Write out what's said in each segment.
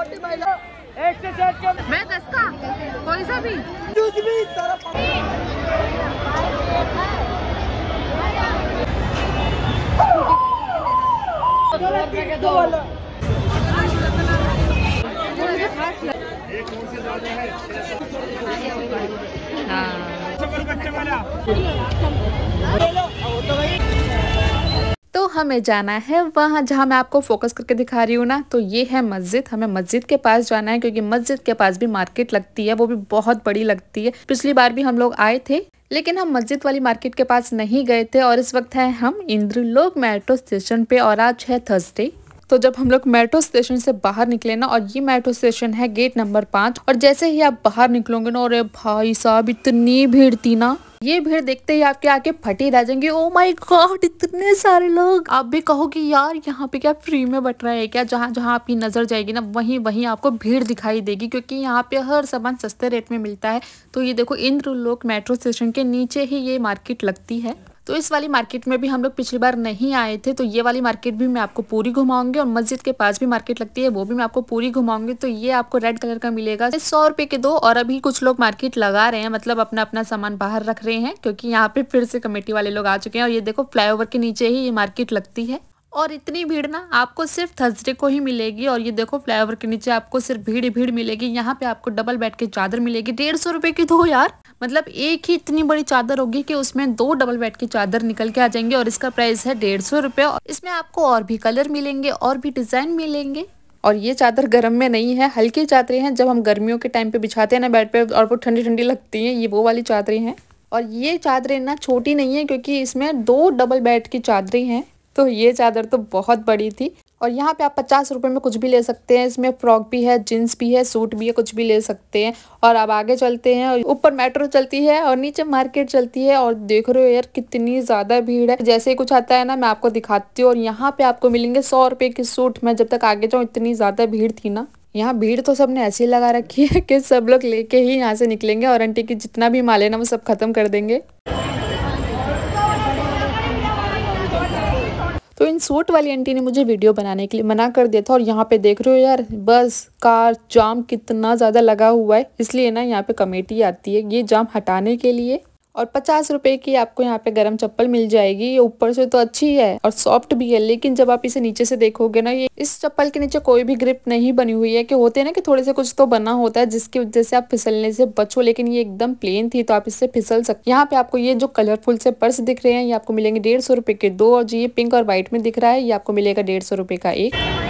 मोटी महिला एक से छठ के मैं दस का कोई सा भी हाँ तो हाँ। भाई हमें जाना है वहाँ जहाँ मैं आपको फोकस करके दिखा रही हूँ ना तो ये है मस्जिद हमें मस्जिद के पास जाना है क्योंकि मस्जिद के पास भी मार्केट लगती है वो भी बहुत बड़ी लगती है पिछली बार भी हम लोग आए थे लेकिन हम मस्जिद वाली मार्केट के पास नहीं गए थे और इस वक्त है हम इंद्रलोक मेट्रो स्टेशन पे और आज है थर्सडे तो जब हम लोग मेट्रो स्टेशन से बाहर निकले ना और ये मेट्रो स्टेशन है गेट नंबर पांच और जैसे ही आप बाहर निकलोगे ना अरे भाई साहब इतनी भीड़ थी ना ये भीड़ देखते ही आपके आके फटी रह जाएंगे ओ माय गॉड इतने सारे लोग आप भी कहोगे यार यहाँ पे क्या फ्री में बट रहा है क्या जहाँ जहाँ आपकी नज़र जाएगी ना वहीं वहीं आपको भीड़ दिखाई देगी क्योंकि यहाँ पे हर सामान सस्ते रेट में मिलता है तो ये देखो इंद्र लोक मेट्रो स्टेशन के नीचे ही ये मार्केट लगती है तो इस वाली मार्केट में भी हम लोग पिछली बार नहीं आए थे तो ये वाली मार्केट भी मैं आपको पूरी घुमाऊंगी और मस्जिद के पास भी मार्केट लगती है वो भी मैं आपको पूरी घुमाऊंगी तो ये आपको रेड कलर का मिलेगा सौ रुपए के दो और अभी कुछ लोग मार्केट लगा रहे हैं मतलब अपना अपना सामान बाहर रख रहे हैं क्योंकि यहाँ पे फिर से कमेटी वाले लोग आ चुके हैं और ये देखो फ्लाईओवर के नीचे ही ये मार्केट लगती है और इतनी भीड़ ना आपको सिर्फ थर्सडे को ही मिलेगी और ये देखो फ्लाईओवर के नीचे आपको सिर्फ भीड़ भीड़ मिलेगी यहाँ पे आपको डबल बेड की चादर मिलेगी डेढ़ सौ रुपए की दो यार मतलब एक ही इतनी बड़ी चादर होगी कि उसमें दो डबल बेड की चादर निकल के आ जाएंगे और इसका प्राइस है डेढ़ सौ रुपये इसमें आपको और भी कलर मिलेंगे और भी डिज़ाइन मिलेंगे और ये चादर गर्म में नहीं है हल्की चादरें हैं जब हम गर्मियों के टाइम पे बिछाते हैं ना बेड पे और वो ठंडी ठंडी लगती है ये वो वाली चादरें हैं और ये चादरें ना छोटी नहीं है क्योंकि इसमें दो डबल बेड की चादरें हैं तो ये चादर तो बहुत बड़ी थी और यहाँ पे आप पचास रुपये में कुछ भी ले सकते हैं इसमें फ्रॉक भी है जीन्स भी है सूट भी है कुछ भी ले सकते हैं और अब आगे चलते हैं और ऊपर मेट्रो चलती है और नीचे मार्केट चलती है और देख रहे हो यार कितनी ज़्यादा भीड़ है जैसे ही कुछ आता है ना मैं आपको दिखाती हूँ और यहाँ पे आपको मिलेंगे सौ रुपये के सूट मैं जब तक आगे जाऊँ इतनी ज़्यादा भीड़ थी ना यहाँ भीड़ तो सबने ऐसी लगा रखी है कि सब लोग लेके ही यहाँ से निकलेंगे और आंटी की जितना भी माल है ना वो सब खत्म कर देंगे तो इन सूट वाली आंटी ने मुझे वीडियो बनाने के लिए मना कर दिया था और यहाँ पे देख रहे हो यार बस कार जाम कितना ज़्यादा लगा हुआ है इसलिए ना यहाँ पे कमेटी आती है ये जाम हटाने के लिए और पचास रुपये की आपको यहाँ पे गरम चप्पल मिल जाएगी ये ऊपर से तो अच्छी है और सॉफ्ट भी है लेकिन जब आप इसे नीचे से देखोगे ना ये इस चप्पल के नीचे कोई भी ग्रिप नहीं बनी हुई है कि होते हैं ना कि थोड़े से कुछ तो बना होता है जिसकी वजह से आप फिसलने से बचो लेकिन ये एकदम प्लेन थी तो आप इससे फिसल सकते यहाँ पे आपको ये जो कलरफुल से पर्स दिख रहे हैं ये आपको मिलेंगे डेढ़ सौ के दो और जो ये पिंक और व्हाइट में दिख रहा है ये आपको मिलेगा डेढ़ सौ का एक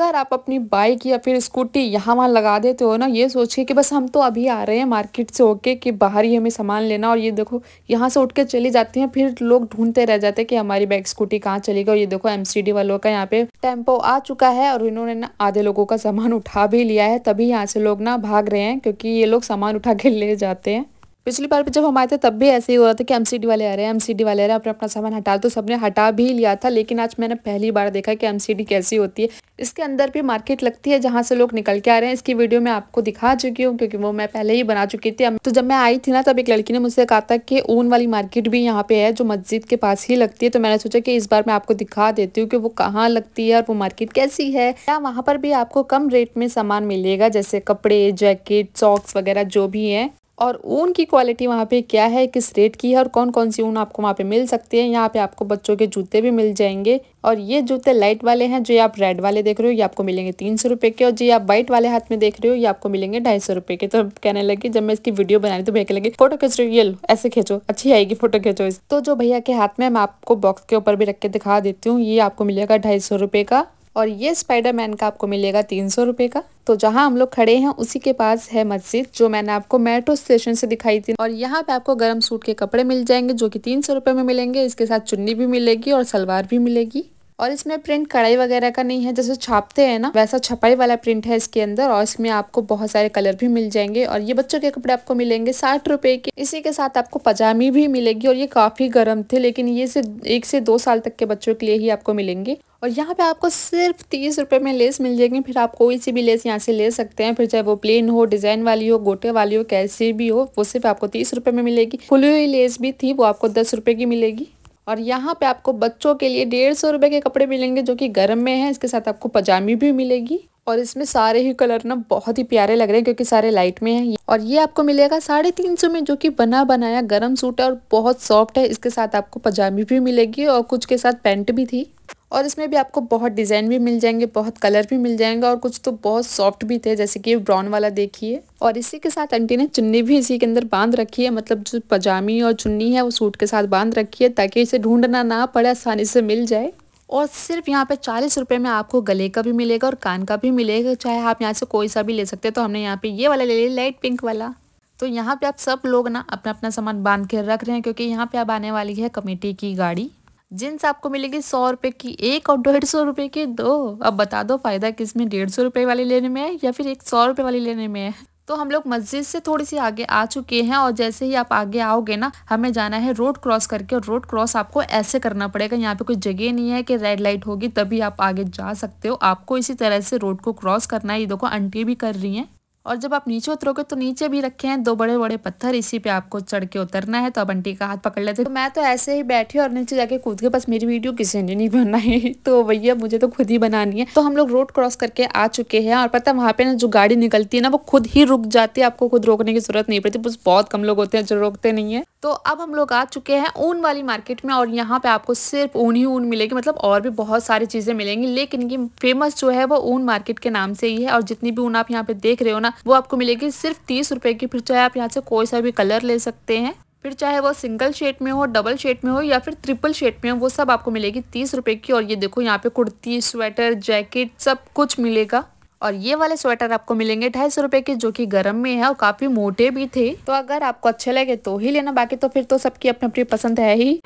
अगर आप अपनी बाइक या फिर स्कूटी यहाँ वहाँ लगा देते हो ना ये सोचिए कि बस हम तो अभी आ रहे हैं मार्केट से होके कि बाहर ही हमें सामान लेना और ये देखो यहाँ से उठ के चले जाते हैं फिर लोग ढूंढते रह जाते हैं कि हमारी बाइक स्कूटी कहाँ चली गई और ये देखो एम वालों का यहाँ पे टेम्पो आ चुका है और इन्होंने ना आधे लोगों का सामान उठा भी लिया है तभी यहाँ से लोग ना भाग रहे हैं क्योंकि ये लोग सामान उठा के ले जाते हैं पिछली बार जब हम आए थे तब भी ऐसे ही हो रहा था कि एम वाले आ रहे हैं एम वाले आ रहे हैं अपना अपना सामान हटा तो सबने हटा भी लिया था लेकिन आज मैंने पहली बार देखा कि एम कैसी होती है इसके अंदर भी मार्केट लगती है जहाँ से लोग निकल के आ रहे हैं इसकी वीडियो मैं आपको दिखा चुकी हूँ क्योंकि वो मैं पहले ही बना चुकी थी तो जब मैं आई थी ना तब एक लड़की ने मुझसे कहा था कि ऊन वाली मार्केट भी यहाँ पे है जो मस्जिद के पास ही लगती है तो मैंने सोचा कि इस बार मैं आपको दिखा देती हूँ कि वो कहाँ लगती है और वो मार्केट कैसी है या वहाँ पर भी आपको कम रेट में सामान मिलेगा जैसे कपड़े जैकेट सॉक्स वगैरह जो भी है और ऊन की क्वालिटी वहाँ पे क्या है किस रेट की है और कौन कौन सी ऊन आपको वहाँ पे मिल सकती है यहाँ पे आपको बच्चों के जूते भी मिल जाएंगे और ये जूते लाइट वाले हैं जो आप रेड वाले देख रहे हो ये आपको मिलेंगे तीन सौ रुपये के और जो आप वाइट वाले हाथ में देख रहे हो ये आपको मिलेंगे ढाई सौ रुपये के तो कहने लगे जब मैं इसकी वीडियो रही तो भैया लगे फोटो खींच रही हो ये लो ऐसे खींचो अच्छी आएगी फोटो खींचो तो जो भैया के हाथ में मैं आपको बॉक्स के ऊपर भी रख के दिखा देती हूँ ये आपको मिलेगा ढाई सौ रुपये का और ये स्पाइडरमैन का आपको मिलेगा तीन सौ रुपए का तो जहाँ हम लोग खड़े हैं उसी के पास है मस्जिद जो मैंने आपको मेट्रो स्टेशन से दिखाई थी और यहाँ पे आपको गर्म सूट के कपड़े मिल जाएंगे जो की तीन सौ में मिलेंगे इसके साथ चुन्नी भी मिलेगी और सलवार भी मिलेगी और इसमें प्रिंट कढ़ाई वगैरह का नहीं है जैसे छापते हैं ना वैसा छपाई वाला प्रिंट है इसके अंदर और इसमें आपको बहुत सारे कलर भी मिल जाएंगे और ये बच्चों के कपड़े आपको मिलेंगे साठ रुपए के इसी के साथ आपको पजामी भी मिलेगी और ये काफी गर्म थे लेकिन ये सिर्फ एक से दो साल तक के बच्चों के लिए ही आपको मिलेंगे और यहाँ पे आपको सिर्फ तीस रुपये में लेस मिल जाएगी फिर आप कोई सी भी लेस यहाँ से ले सकते हैं फिर चाहे वो प्लेन हो डिज़ाइन वाली हो गोटे वाली हो कैसी भी हो वो सिर्फ आपको तीस रुपये में मिलेगी खुली हुई लेस भी थी वो आपको दस रुपये की मिलेगी और यहाँ पे आपको बच्चों के लिए डेढ़ सौ रुपये के कपड़े मिलेंगे जो कि गर्म में है इसके साथ आपको पजामी भी मिलेगी और इसमें सारे ही कलर ना बहुत ही प्यारे लग रहे हैं क्योंकि सारे लाइट में हैं और ये आपको मिलेगा साढ़े तीन सौ में जो कि बना बनाया गर्म सूट है और बहुत सॉफ्ट है इसके साथ आपको पजामी भी मिलेगी और कुछ के साथ पैंट भी थी और इसमें भी आपको बहुत डिज़ाइन भी मिल जाएंगे बहुत कलर भी मिल जाएंगे और कुछ तो बहुत सॉफ्ट भी थे जैसे कि ब्राउन वाला देखिए और इसी के साथ आंटी ने चुन्नी भी इसी के अंदर बांध रखी है मतलब जो पजामी और चुन्नी है वो सूट के साथ बांध रखी है ताकि इसे ढूंढना ना पड़े आसानी से मिल जाए और सिर्फ यहाँ पे चालीस रुपये में आपको गले का भी मिलेगा और कान का भी मिलेगा चाहे आप यहाँ से कोई सा भी ले सकते हैं तो हमने यहाँ पे ये वाला ले लिया लाइट पिंक वाला तो यहाँ पे आप सब लोग ना अपना अपना सामान बांध के रख रहे हैं क्योंकि यहाँ पे अब आने वाली है कमेटी की गाड़ी जीन्स आपको मिलेगी सौ रुपये की एक और डेढ़ सौ रुपये की दो अब बता दो फ़ायदा किस में डेढ़ सौ रुपये वाली लेने में है या फिर एक सौ रुपये वाली लेने में है तो हम लोग मस्जिद से थोड़ी सी आगे आ चुके हैं और जैसे ही आप आगे आओगे ना हमें जाना है रोड क्रॉस करके और रोड क्रॉस आपको ऐसे करना पड़ेगा यहाँ पे कोई जगह नहीं है कि रेड लाइट होगी तभी आप आगे जा सकते हो आपको इसी तरह से रोड को क्रॉस करना है ये देखो आंटी भी कर रही हैं और जब आप नीचे उतरोगे तो नीचे भी रखे हैं दो बड़े बड़े पत्थर इसी पे आपको चढ़ के उतरना है तो अब आंटी का हाथ पकड़ लेते तो मैं तो ऐसे ही बैठी और नीचे जाके कूद के बस मेरी वीडियो किसी ने नहीं बनाई तो भैया मुझे तो खुद ही बनानी है तो हम लोग रोड क्रॉस करके आ चुके हैं और पता वहाँ पे ना जो गाड़ी निकलती है ना वो खुद ही रुक जाती है आपको खुद रोकने की जरूरत नहीं पड़ती बस बहुत कम लोग होते हैं जो रोकते नहीं है तो अब हम लोग आ चुके हैं ऊन वाली मार्केट में और यहाँ पे आपको सिर्फ ऊन ही ऊन मिलेगी मतलब और भी बहुत सारी चीज़ें मिलेंगी लेकिन ये फेमस जो है वो ऊन मार्केट के नाम से ही है और जितनी भी ऊन आप यहाँ पे देख रहे हो ना ना वो आपको मिलेगी सिर्फ तीस रुपए की फिर चाहे आप यहाँ से कोई सा भी कलर ले सकते हैं फिर चाहे वो सिंगल शेड में हो डबल शेड में हो या फिर ट्रिपल शेड में हो वो सब आपको मिलेगी तीस रुपए की और ये देखो यहाँ पे कुर्ती स्वेटर जैकेट सब कुछ मिलेगा और ये वाले स्वेटर आपको मिलेंगे ढाई सौ रुपए के जो कि गर्म में है और काफ़ी मोटे भी थे तो अगर आपको अच्छे लगे तो ही लेना बाकी तो फिर तो सबकी अपनी अपनी पसंद है ही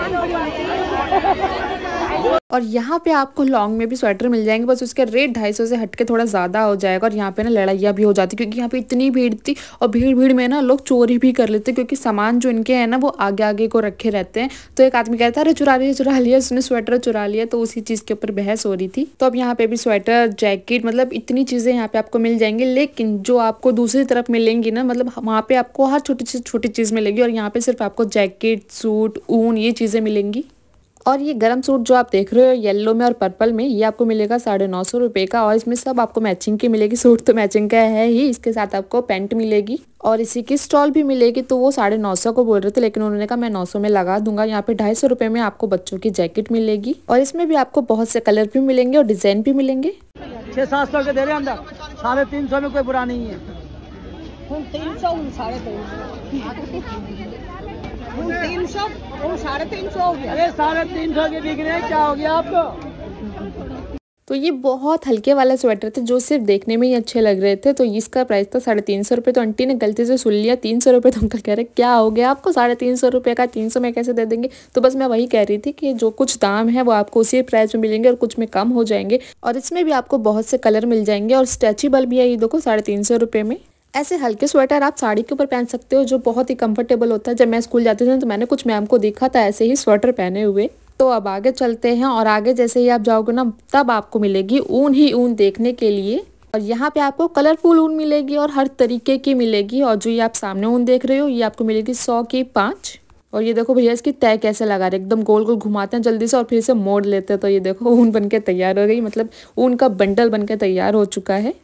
और यहाँ पे आपको लॉन्ग में भी स्वेटर मिल जाएंगे बस उसका रेट ढाई सौ से हटके थोड़ा ज़्यादा हो जाएगा और यहाँ पे ना लड़ाइया भी हो जाती क्योंकि यहाँ पे इतनी भीड़ थी और भीड़ भीड़ में ना लोग चोरी भी कर लेते क्योंकि सामान जो इनके है ना वो आगे आगे को रखे रहते हैं तो एक आदमी कहता है अरे चुरा लिया चुरा लिया उसने स्वेटर चुरा लिया तो उसी चीज़ के ऊपर बहस हो रही थी तो अब यहाँ पे भी स्वेटर जैकेट मतलब इतनी चीज़ें यहाँ पे आपको मिल जाएंगे लेकिन जो आपको दूसरी तरफ मिलेंगी ना मतलब वहाँ पे आपको हर छोटी छोटी चीज़ मिलेगी और यहाँ पे सिर्फ आपको जैकेट सूट ऊन ये चीज़ें मिलेंगी और ये गर्म सूट जो आप देख रहे हो येलो में और पर्पल में ये आपको मिलेगा साढ़े नौ सौ रुपये का और इसमें सब आपको मैचिंग की मिलेगी सूट तो मैचिंग का है ही इसके साथ आपको पैंट मिलेगी और इसी की स्टॉल भी मिलेगी तो वो साढ़े नौ सौ को बोल रहे थे लेकिन उन्होंने कहा मैं नौ सौ में लगा दूंगा यहाँ पे ढाई सौ रुपये में आपको बच्चों की जैकेट मिलेगी और इसमें भी आपको बहुत से कलर भी मिलेंगे और डिजाइन भी मिलेंगे छह सात सौ के दे रहे अंदर साढ़े तीन सौ में कोई बुरा नहीं है तीन सौ साढ़े तीन सौ तीन सौ साढ़े तीन सौ अरे साढ़े तीन सौ के रहे हैं क्या हो गया आपको तो ये बहुत हल्के वाला स्वेटर थे जो सिर्फ देखने में ही अच्छे लग रहे थे तो इसका प्राइस था साढ़े तीन सौ रुपये तो आंटी ने गलती से सुन लिया तीन सौ रुपये तो अंकल कह रहे क्या हो गया आपको साढ़े तीन सौ रुपये का तीन सौ में कैसे दे देंगे तो बस मैं वही कह रही थी कि जो कुछ दाम है वो आपको उसी प्राइस में मिलेंगे और कुछ में कम हो जाएंगे और इसमें भी आपको बहुत से कलर मिल जाएंगे और स्ट्रेचेबल भी है ये देखो साढ़े तीन सौ रुपये में ऐसे हल्के स्वेटर आप साड़ी के ऊपर पहन सकते हो जो बहुत ही कंफर्टेबल होता है जब मैं स्कूल जाती थी तो मैंने कुछ मैम को देखा था ऐसे ही स्वेटर पहने हुए तो अब आगे चलते हैं और आगे जैसे ही आप जाओगे ना तब आपको मिलेगी ऊन ही ऊन देखने के लिए और यहाँ पे आपको कलरफुल ऊन मिलेगी और हर तरीके की मिलेगी और जो ये आप सामने ऊन देख रहे हो ये आपको मिलेगी सौ की पाँच और ये देखो भैया इसकी तय कैसे लगा रहे एकदम गोल गोल घुमाते हैं जल्दी से और फिर से मोड़ लेते हैं तो ये देखो ऊन बन तैयार हो गई मतलब ऊन का बंडल बन के तैयार हो चुका है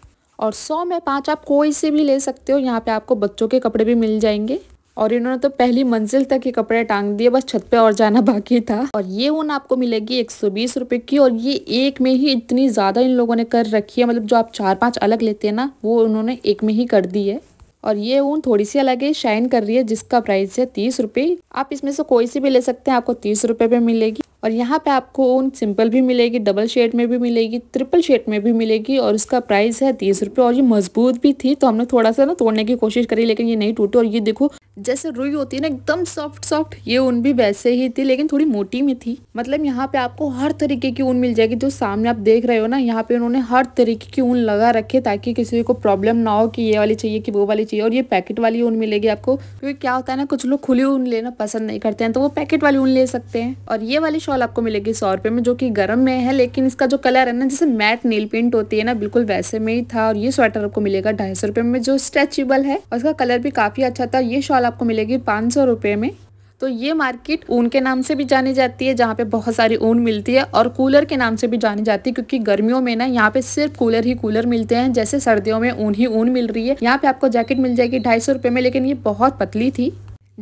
और सौ में पाँच आप कोई से भी ले सकते हो यहाँ पे आपको बच्चों के कपड़े भी मिल जाएंगे और इन्होंने तो पहली मंजिल तक ये कपड़े टांग दिए बस छत पे और जाना बाकी था और ये ऊन आपको मिलेगी एक सौ बीस रुपए की और ये एक में ही इतनी ज़्यादा इन लोगों ने कर रखी है मतलब जो आप चार पाँच अलग लेते हैं ना वो उन्होंने एक में ही कर दी है और ये ऊन थोड़ी सी अलग है शाइन कर रही है जिसका प्राइस है तीस रुपये आप इसमें से कोई सी भी ले सकते हैं आपको तीस रुपये पे मिलेगी और यहाँ पे आपको ऊन सिंपल भी मिलेगी डबल शेड में भी मिलेगी ट्रिपल शेड में भी मिलेगी और इसका प्राइस है तीस रुपये और ये मजबूत भी थी तो हमने थोड़ा सा ना तोड़ने की कोशिश करी लेकिन ये नहीं टूटे और ये देखो जैसे रुई होती है ना एकदम सॉफ्ट सॉफ्ट ये ऊन भी वैसे ही थी लेकिन थोड़ी मोटी में थी मतलब यहाँ पे आपको हर तरीके की ऊन मिल जाएगी जो सामने आप देख रहे हो ना यहाँ पे उन्होंने हर तरीके की ऊन लगा रखे ताकि किसी को प्रॉब्लम ना हो कि ये वाली चाहिए कि वो वाली चाहिए और ये पैकेट वाली ऊन मिलेगी आपको क्योंकि क्या होता है ना कुछ लोग खुली ऊन लेना पसंद नहीं करते हैं तो वो पैकेट वाली ऊन ले सकते हैं और ये वाली शॉल आपको मिलेगी सौ रुपये में जो कि गर्म में है लेकिन इसका जो कलर है ना जैसे मैट नील पेंट होती है ना बिल्कुल वैसे में ही था और ये स्वेटर आपको मिलेगा ढाई सौ रुपये में जो स्ट्रेचेबल है और इसका कलर भी काफ़ी अच्छा था ये शॉल आपको मिलेगी पाँच सौ रुपये में तो ये मार्केट ऊन के नाम से भी जानी जाती है जहाँ पे बहुत सारी ऊन मिलती है और कूलर के नाम से भी जानी जाती है क्योंकि गर्मियों में ना यहाँ पे सिर्फ कूलर ही कूलर मिलते हैं जैसे सर्दियों में ऊन ही ऊन मिल रही है यहाँ पे आपको जैकेट मिल जाएगी ढाई सौ रुपये में लेकिन ये बहुत पतली थी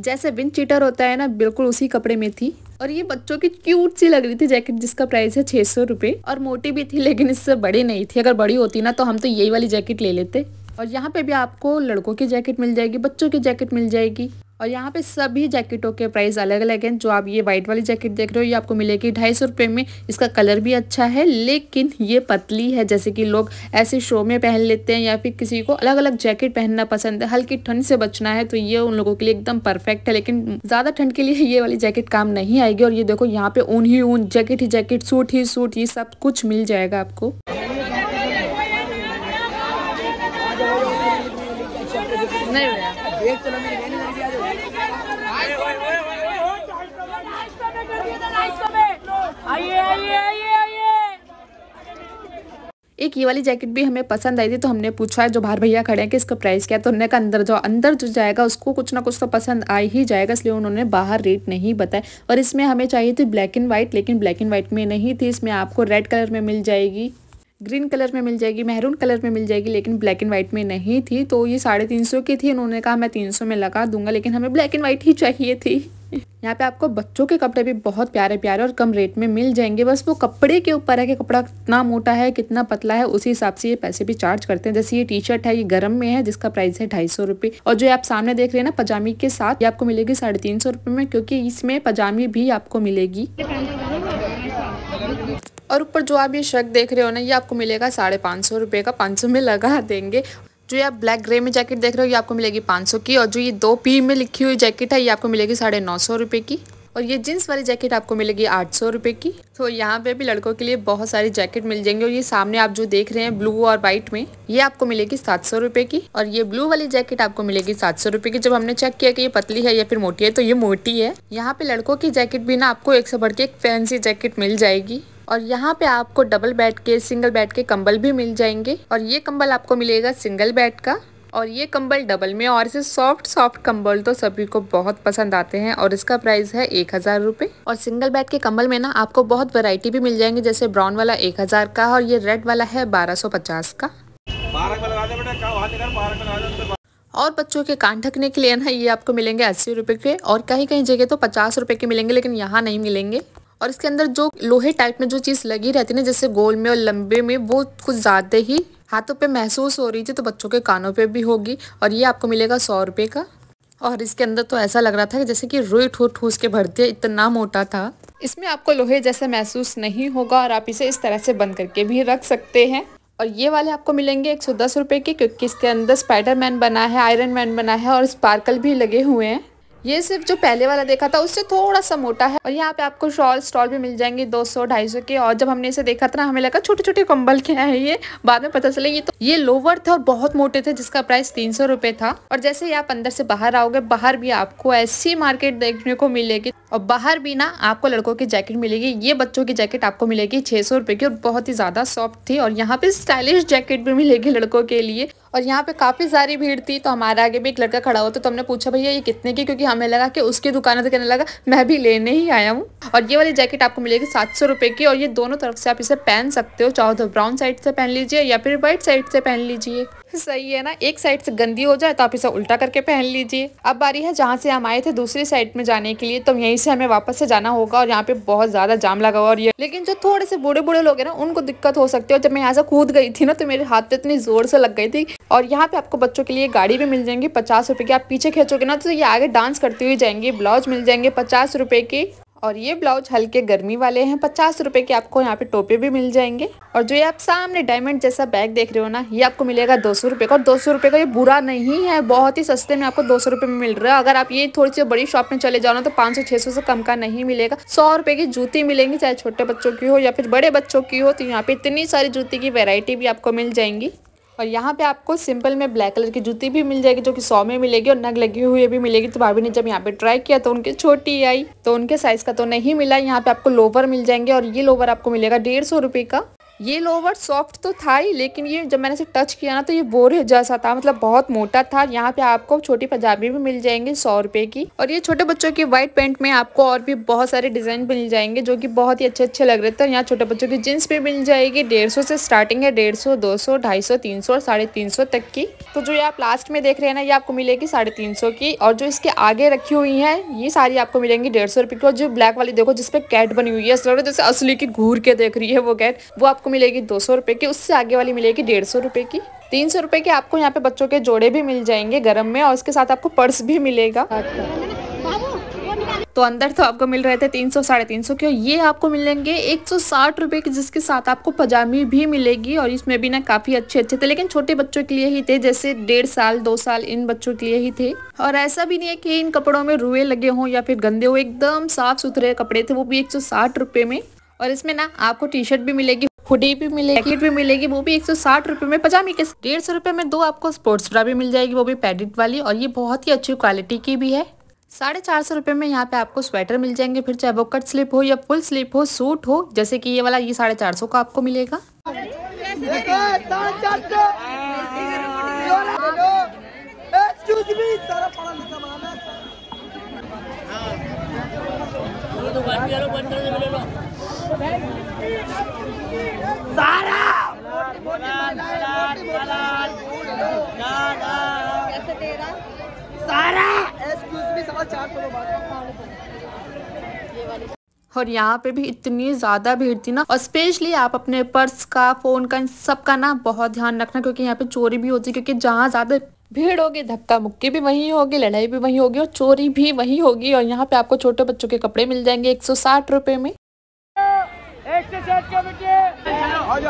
जैसे विन चीटर होता है ना बिल्कुल उसी कपड़े में थी और ये बच्चों की क्यूट सी लग रही थी जैकेट जिसका प्राइस है छह सौ और मोटी भी थी लेकिन इससे बड़ी नहीं थी अगर बड़ी होती ना तो हम तो यही वाली जैकेट ले लेते और यहाँ पे भी आपको लड़कों की जैकेट मिल जाएगी बच्चों की जैकेट मिल जाएगी और यहाँ पे सभी जैकेटों के प्राइस अलग अलग हैं जो आप ये वाइट वाली जैकेट देख रहे हो ये आपको मिलेगी ढाई सौ रुपये में इसका कलर भी अच्छा है लेकिन ये पतली है जैसे कि लोग ऐसे शो में पहन लेते हैं या फिर किसी को अलग अलग जैकेट पहनना पसंद है हल्की ठंड से बचना है तो ये उन लोगों के लिए एकदम परफेक्ट है लेकिन ज़्यादा ठंड के लिए ये वाली जैकेट काम नहीं आएगी और ये देखो यहाँ पे ऊन ही ऊन जैकेट ही जैकेट सूट ही सूट ये सब कुछ मिल जाएगा आपको एक ये वाली जैकेट भी हमें पसंद आई थी तो हमने पूछा है जो बाहर भैया खड़े हैं कि इसका प्राइस क्या है तो उन्होंने कहा अंदर जो अंदर जो जाएगा उसको कुछ ना कुछ तो पसंद आ ही जाएगा इसलिए उन्होंने बाहर रेट नहीं बताया और इसमें हमें चाहिए थी ब्लैक एंड वाइट लेकिन ब्लैक एंड वाइट में नहीं थी इसमें आपको रेड कलर में मिल जाएगी ग्रीन कलर में मिल जाएगी मेहरून कलर में मिल जाएगी लेकिन ब्लैक एंड वाइट में नहीं थी तो ये साढ़े तीन सौ की थी उन्होंने कहा मैं तीन सौ में लगा दूंगा लेकिन हमें ब्लैक एंड वाइट ही चाहिए थी यहाँ पे आपको बच्चों के कपड़े भी बहुत प्यारे प्यारे और कम रेट में मिल जाएंगे बस वो कपड़े के ऊपर है कि कपड़ा कितना मोटा है कितना पतला है उसी हिसाब से ये पैसे भी चार्ज करते हैं जैसे ये टी शर्ट है ये गर्म में है जिसका प्राइस है ढाई सौ रुपये और जो आप सामने देख रहे हैं ना पजामी के साथ ये आपको मिलेगी साढ़े तीन सौ रुपये में क्योंकि इसमें पजामी भी आपको मिलेगी और ऊपर जो आप ये शर्ट देख रहे हो ना ये आपको मिलेगा साढ़े पाँच सौ रुपये का पाँच सौ में लगा देंगे जो ये आप ब्लैक ग्रे में जैकेट देख रहे हो ये आपको मिलेगी पाँच सौ की और जो ये दो पी में लिखी हुई जैकेट है ये आपको मिलेगी साढ़े नौ सौ रुपये की और ये जीन्स वाली जैकेट आपको मिलेगी आठ सौ रुपये की तो यहाँ पे भी लड़कों के लिए बहुत सारी जैकेट मिल जाएंगी और ये सामने आप जो देख रहे हैं ब्लू और वाइट में ये आपको मिलेगी सात सौ रुपये की और ये ब्लू वाली जैकेट आपको मिलेगी सात सौ रुपये की जब हमने चेक किया कि ये पतली है या फिर मोटी है तो ये मोटी है यहाँ पे लड़कों की जैकेट भी ना आपको एक से बढ़ के एक फैंसी जैकेट मिल जाएगी और यहाँ पे आपको डबल बेड के सिंगल बेड के कंबल भी मिल जाएंगे और ये कंबल आपको मिलेगा सिंगल बेड का और ये कंबल डबल में और इसे सॉफ्ट सॉफ्ट कंबल तो सभी को बहुत पसंद आते हैं और इसका प्राइस है एक हज़ार रूपए और सिंगल बेड के कंबल में ना आपको बहुत वैरायटी भी मिल जाएंगे जैसे ब्राउन वाला एक हज़ार का और ये रेड वाला है बारह सौ पचास का तो और बच्चों के कान ढकने के लिए ना ये आपको मिलेंगे अस्सी रुपए के और कहीं कहीं जगह तो पचास रुपए के मिलेंगे लेकिन यहाँ नहीं मिलेंगे और इसके अंदर जो लोहे टाइप में जो चीज़ लगी रहती है ना जैसे गोल में और लंबे में वो कुछ ज़्यादा ही हाथों पे महसूस हो रही थी तो बच्चों के कानों पे भी होगी और ये आपको मिलेगा सौ रुपए का और इसके अंदर तो ऐसा लग रहा था जैसे कि रुई ठूस ठूस के भरती है इतना मोटा था इसमें आपको लोहे जैसे महसूस नहीं होगा और आप इसे इस तरह से बंद करके भी रख सकते हैं और ये वाले आपको मिलेंगे एक सौ दस रुपये के क्योंकि इसके अंदर स्पाइडर मैन बना है आयरन मैन बना है और स्पार्कल भी लगे हुए हैं ये सिर्फ जो पहले वाला देखा था उससे थोड़ा सा मोटा है और यहाँ पे आपको शॉल स्टॉल भी मिल जाएंगे 200 250 के और जब हमने इसे देखा था ना हमें लगा छोटे छोटे कंबल क्या है ये बाद में पता चले ये तो ये लोवर था और बहुत मोटे थे जिसका प्राइस तीन सौ था और जैसे ही आप अंदर से बाहर आओगे बाहर भी आपको ऐसी मार्केट देखने को मिलेगी और बाहर भी ना आपको लड़कों की जैकेट मिलेगी ये बच्चों की जैकेट आपको मिलेगी छह सौ की और बहुत ही ज्यादा सॉफ्ट थी और यहाँ पे स्टाइलिश जैकेट भी मिलेगी लड़कों के लिए और यहाँ पे काफ़ी सारी भीड़ थी तो हमारे आगे भी एक लड़का खड़ा हुआ था तो हमने पूछा भैया ये कितने की क्योंकि हमें लगा कि उसकी दुकान से तो कहने लगा मैं भी लेने ही आया हूँ और ये वाली जैकेट आपको मिलेगी सात सौ रुपये की और ये दोनों तरफ से आप इसे पहन सकते हो चाहो तो ब्राउन साइड से पहन लीजिए या फिर वाइट साइड से पहन लीजिए सही है ना एक साइड से गंदी हो जाए तो आप इसे उल्टा करके पहन लीजिए अब बारी है जहाँ से हम आए थे दूसरी साइड में जाने के लिए तो यहीं से हमें वापस से जाना होगा और यहाँ पे बहुत ज्यादा जाम लगा हुआ और ये लेकिन जो थोड़े से बूढ़े बूढ़े लोग हैं ना उनको दिक्कत हो सकती है जब मैं यहाँ से कूद गई थी ना तो मेरे हाथ पे इतनी जोर से लग गई थी और यहाँ पे आपको बच्चों के लिए गाड़ी भी मिल जाएंगी पचास रुपए की आप पीछे खेचोगे ना तो ये आगे डांस करते हुए जाएंगे ब्लाउज मिल जाएंगे पचास रुपए की और ये ब्लाउज हल्के गर्मी वाले हैं पचास रुपये के आपको यहाँ पे टोपे भी मिल जाएंगे और जो ये आप सामने डायमंड जैसा बैग देख रहे हो ना ये आपको मिलेगा दो सौ रुपये का और दो सौ रुपये का ये बुरा नहीं है बहुत ही सस्ते में आपको दो सौ रुपये में मिल रहा है अगर आप ये थोड़ी सी बड़ी शॉप में चले जाओ ना तो पाँच सौ छः सौ से कम का नहीं मिलेगा सौ रुपये की जूती मिलेंगी चाहे छोटे बच्चों की हो या फिर बड़े बच्चों की हो तो यहाँ पे इतनी सारी जूती की वेरायटी भी आपको मिल जाएंगी और यहाँ पे आपको सिंपल में ब्लैक कलर की जूती भी मिल जाएगी जो कि सौ में मिलेगी और नग लगी हुई भी मिलेगी तो भाभी ने जब यहाँ पे ट्राई किया तो उनके छोटी आई तो उनके साइज का तो नहीं मिला यहाँ पे आपको लोवर मिल जाएंगे और ये लोवर आपको मिलेगा डेढ़ सौ रुपये का ये लोवर सॉफ्ट तो था ही लेकिन ये जब मैंने इसे टच किया ना तो ये बोरे जैसा था मतलब बहुत मोटा था यहाँ पे आपको छोटी पंजाबी भी मिल जाएंगे सौ रुपये की और ये छोटे बच्चों की व्हाइट पैंट में आपको और भी बहुत सारे डिज़ाइन मिल जाएंगे जो कि बहुत ही अच्छे अच्छे लग रहे थे यहाँ छोटे बच्चों की जीन्स भी मिल जाएगी डेढ़ से स्टार्टिंग है डेढ़ सौ दो सौ ढाई सौ तीन सौ साढ़े तीन सौ तक की तो जो ये आप लास्ट में देख रहे हैं ना ये आपको मिलेगी साढ़े तीन सौ की और जो इसके आगे रखी हुई है ये सारी आपको मिलेंगी डेढ़ सौ रुपए की और जो ब्लैक वाली देखो जिसपे कैट बनी हुई है जैसे असली की घूर के देख रही है वो कैट वो आपको आपको मिलेगी दो सौ रुपये की उससे आगे वाली मिलेगी डेढ़ सौ रुपये की तीन सौ रुपये के आपको यहाँ पे बच्चों के जोड़े भी मिल जाएंगे गर्म में और उसके साथ आपको पर्स भी मिलेगा तो अंदर तो आपको मिल रहे थे तीन सौ साढ़े तीन सौ के ये आपको मिलेंगे एक सौ साठ रुपये के जिसके साथ आपको पजामी भी मिलेगी और इसमें भी ना काफ़ी अच्छे अच्छे थे लेकिन छोटे बच्चों के लिए ही थे जैसे डेढ़ साल दो साल इन बच्चों के लिए ही थे और ऐसा भी नहीं है कि इन कपड़ों में रुए लगे हों या फिर गंदे हो एकदम साफ सुथरे कपड़े थे वो भी एक सौ साठ रुपये में और इसमें ना आपको टी शर्ट भी मिलेगी हुडी भी मिलेगी पैकेट भी मिलेगी वो भी एक सौ में पजामी के डेढ़ सौ रुपये में दो आपको स्पोर्ट्स ब्रा भी मिल जाएगी वो भी पैडिट वाली और ये बहुत ही अच्छी क्वालिटी की भी है साढ़े चार सौ रुपये में यहाँ पे आपको स्वेटर मिल जाएंगे फिर चाहे वो कट स्लिप हो या फुल स्लिप हो सूट हो जैसे कि ये वाला ये साढ़े चार सौ का आपको मिलेगा हाँ। सारा सारा और यहाँ पे भी इतनी ज़्यादा भीड़ थी ना और स्पेशली आप अपने पर्स का फ़ोन का इन सब का ना बहुत ध्यान रखना क्योंकि यहाँ पे चोरी भी होती है क्योंकि जहाँ ज़्यादा भीड़ होगी धक्का मुक्की भी वहीं होगी लड़ाई भी वहीं होगी और चोरी भी वहीं होगी और यहाँ पे आपको छोटे बच्चों के कपड़े मिल जाएंगे एक सौ में तो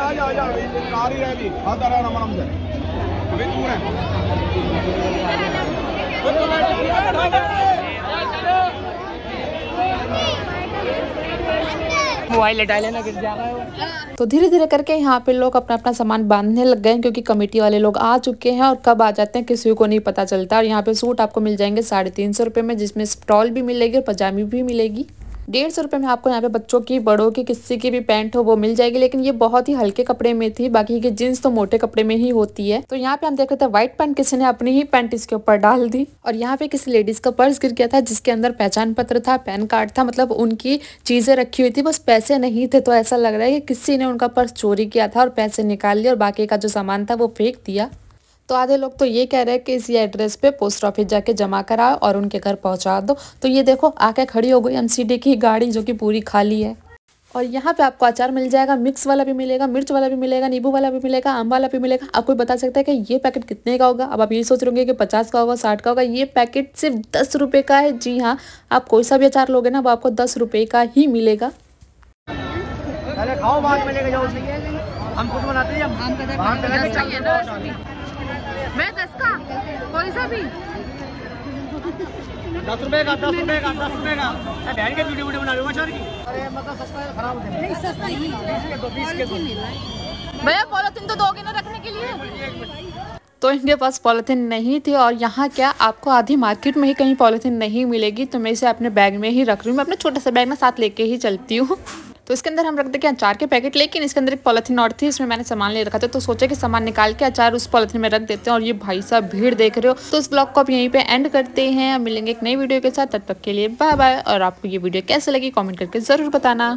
धीरे धीरे करके यहाँ पे लोग अपना अपना सामान बांधने लग गए क्योंकि कमेटी वाले लोग आ चुके हैं और कब आ जाते हैं किसी को नहीं पता चलता और यहाँ पे सूट आपको मिल जाएंगे साढ़े तीन सौ रुपए में जिसमें स्टॉल भी मिलेगी और पजामी भी मिलेगी डेढ़ सौ रुपये में आपको यहाँ पे बच्चों की बड़ों की किसी की भी पैंट हो वो मिल जाएगी लेकिन ये बहुत ही हल्के कपड़े में थी बाकी की जीन्स तो मोटे कपड़े में ही होती है तो यहाँ पे हम देख रहे थे व्हाइट पैंट किसी ने अपनी ही पैंट इसके ऊपर डाल दी और यहाँ पे किसी लेडीज का पर्स गिर गया था जिसके अंदर पहचान पत्र था पैन कार्ड था मतलब उनकी चीजें रखी हुई थी बस पैसे नहीं थे तो ऐसा लग रहा है कि किसी ने उनका पर्स चोरी किया था और पैसे निकाल लिया और बाकी का जो सामान था वो फेंक दिया तो आधे लोग तो ये कह रहे हैं कि इसी एड्रेस पे पोस्ट ऑफिस जाके जमा कराओ और उनके घर पहुंचा दो तो ये देखो आके खड़ी हो गई एमसीडी की गाड़ी जो कि पूरी खाली है और यहाँ पे आपको अचार मिल जाएगा मिक्स वाला भी मिलेगा मिर्च वाला भी मिलेगा नींबू वाला भी मिलेगा आम वाला भी मिलेगा आप कोई बता सकता है कि ये पैकेट कितने का होगा अब आप ये सोच रहे कि पचास का होगा साठ का होगा ये पैकेट सिर्फ दस रुपये का है जी हाँ आप कोई सा भी अचार लोगे ना वो आपको दस रुपये का ही मिलेगा खाओ बाद में लेके जाओ हम खुद बनाते हैं हम मैं दस का कोई सा भी दस रुपए का दस रुपए का दस रुपए का बहन के वीडियो वीडियो बना लूंगा चोर की अरे मतलब सस्ता है खराब हो नहीं सस्ता ही भैया पॉलिथीन तो दोगे ना रखने के लिए तो इनके पास पॉलीथीन नहीं थी और यहाँ क्या आपको आधी मार्केट में ही कहीं पॉलीथीन नहीं मिलेगी तो मैं इसे अपने बैग में ही रख रही हूँ मैं अपने छोटे से बैग में साथ लेके ही चलती हूँ तो इसके अंदर हम रख देंगे अचार के पैकेट लेकिन इसके अंदर एक पॉलीथीन और थी इसमें मैंने सामान ले रखा था तो सोचा कि सामान निकाल के अचार उस पॉलीथीन में रख देते हैं और ये भाई साहब भीड़ देख रहे हो तो इस ब्लॉग को आप यहीं पर एंड करते हैं मिलेंगे एक नई वीडियो के साथ तब तक के लिए बाय बाय और आपको ये वीडियो कैसे लगी कॉमेंट करके ज़रूर बताना